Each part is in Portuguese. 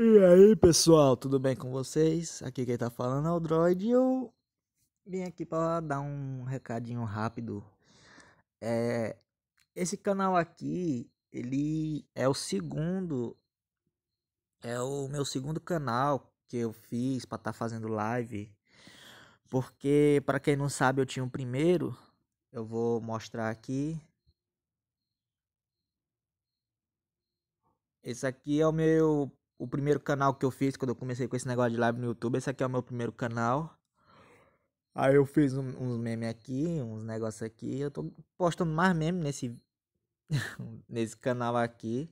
E aí pessoal, tudo bem com vocês? Aqui quem tá falando é o Droid e eu vim aqui para dar um recadinho rápido. É, esse canal aqui, ele é o segundo, é o meu segundo canal que eu fiz para estar tá fazendo live. Porque, para quem não sabe, eu tinha um primeiro, eu vou mostrar aqui. Esse aqui é o meu o primeiro canal que eu fiz quando eu comecei com esse negócio de live no YouTube. Esse aqui é o meu primeiro canal. Aí eu fiz um, uns memes aqui, uns negócios aqui. Eu tô postando mais memes nesse, nesse canal aqui.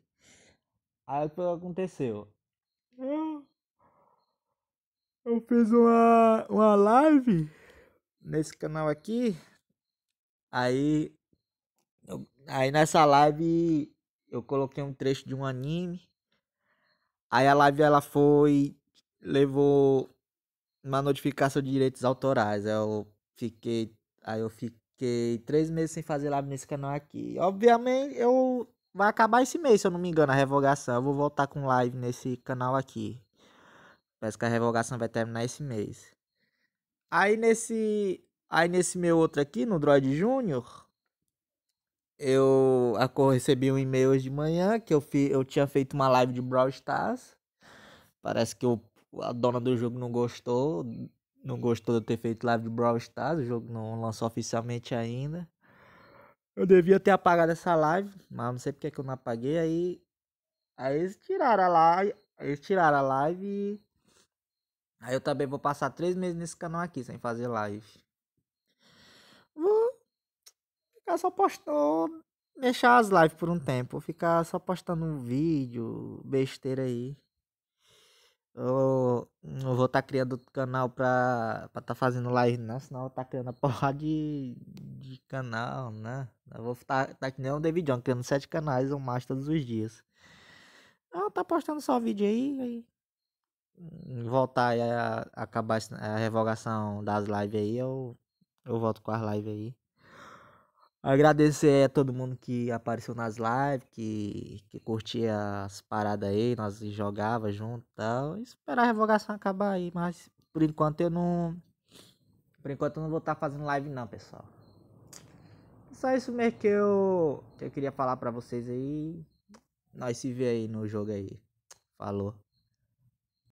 Aí o que aconteceu? Eu, fiz uma, uma live nesse canal aqui. Aí, eu, aí nessa live eu coloquei um trecho de um anime Aí a live ela foi. Levou uma notificação de direitos autorais. Eu fiquei. Aí eu fiquei três meses sem fazer live nesse canal aqui. Obviamente, eu. Vai acabar esse mês, se eu não me engano, a revogação. Eu vou voltar com live nesse canal aqui. Parece que a revogação vai terminar esse mês. Aí nesse. Aí nesse meu outro aqui, no Droid Júnior, eu recebi um e-mail hoje de manhã que eu, fi, eu tinha feito uma live de Brawl Stars. Parece que o a dona do jogo não gostou. Não gostou de eu ter feito live de Brawl Stars. O jogo não lançou oficialmente ainda. Eu devia ter apagado essa live, mas não sei porque que eu não apaguei. Aí, aí eles tiraram a live. Eles tiraram a live e... Aí eu também vou passar três meses nesse canal aqui sem fazer live ficar só postando, deixar as lives por um tempo, ficar só postando um vídeo, besteira aí. Eu não vou estar tá criando outro canal pra estar tá fazendo live, não, senão eu vou estar tá criando a porrada de, de canal, né? Eu vou estar tá, tá, que nem o David John, criando sete canais ou mais todos os dias. Ela ah, tá postando só vídeo aí, aí voltar a, a acabar a revogação das lives aí, eu, eu volto com as lives aí. Agradecer a todo mundo que apareceu nas lives, que, que curtia as paradas aí, nós jogava junto e tal. Esperar a revogação acabar aí, mas por enquanto eu não. Por enquanto eu não vou estar tá fazendo live não, pessoal. Só isso mesmo que eu, que eu queria falar pra vocês aí. Nós se vê aí no jogo aí. Falou.